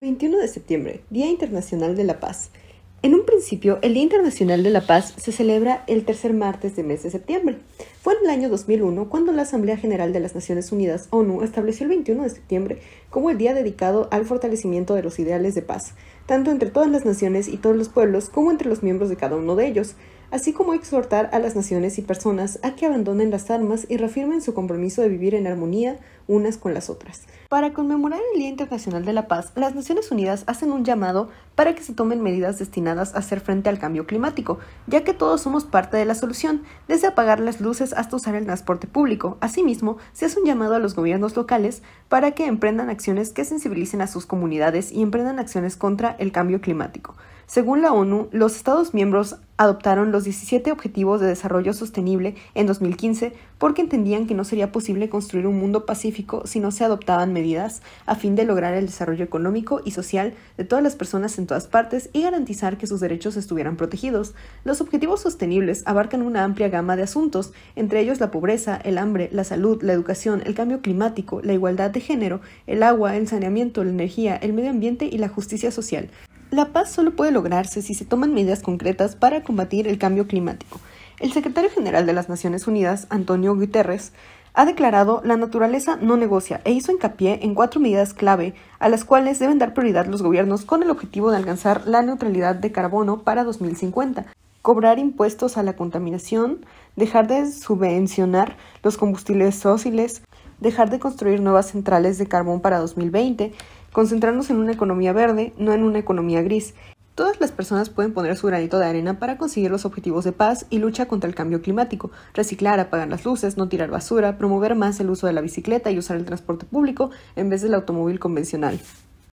21 de septiembre, Día Internacional de la Paz. En un principio, el Día Internacional de la Paz se celebra el tercer martes de mes de septiembre. Fue en el año 2001 cuando la Asamblea General de las Naciones Unidas, ONU, estableció el 21 de septiembre como el día dedicado al fortalecimiento de los ideales de paz, tanto entre todas las naciones y todos los pueblos como entre los miembros de cada uno de ellos, así como exhortar a las naciones y personas a que abandonen las armas y reafirmen su compromiso de vivir en armonía unas con las otras. Para conmemorar el Día Internacional de la Paz, las Naciones Unidas hacen un llamado para que se tomen medidas destinadas a hacer frente al cambio climático, ya que todos somos parte de la solución, desde apagar las luces hasta usar el transporte público. Asimismo, se hace un llamado a los gobiernos locales para que emprendan acciones que sensibilicen a sus comunidades y emprendan acciones contra el cambio climático. Según la ONU, los Estados miembros adoptaron los 17 Objetivos de Desarrollo Sostenible en 2015 porque entendían que no sería posible construir un mundo pacífico si no se adoptaban medidas a fin de lograr el desarrollo económico y social de todas las personas en todas partes y garantizar que sus derechos estuvieran protegidos. Los objetivos sostenibles abarcan una amplia gama de asuntos, entre ellos la pobreza, el hambre, la salud, la educación, el cambio climático, la igualdad de género, el agua, el saneamiento, la energía, el medio ambiente y la justicia social. La paz solo puede lograrse si se toman medidas concretas para combatir el cambio climático. El secretario general de las Naciones Unidas, Antonio Guterres, ha declarado la naturaleza no negocia e hizo hincapié en cuatro medidas clave a las cuales deben dar prioridad los gobiernos con el objetivo de alcanzar la neutralidad de carbono para 2050, cobrar impuestos a la contaminación, dejar de subvencionar los combustibles fósiles, dejar de construir nuevas centrales de carbón para 2020, concentrarnos en una economía verde, no en una economía gris. Todas las personas pueden poner su granito de arena para conseguir los objetivos de paz y lucha contra el cambio climático, reciclar, apagar las luces, no tirar basura, promover más el uso de la bicicleta y usar el transporte público en vez del automóvil convencional.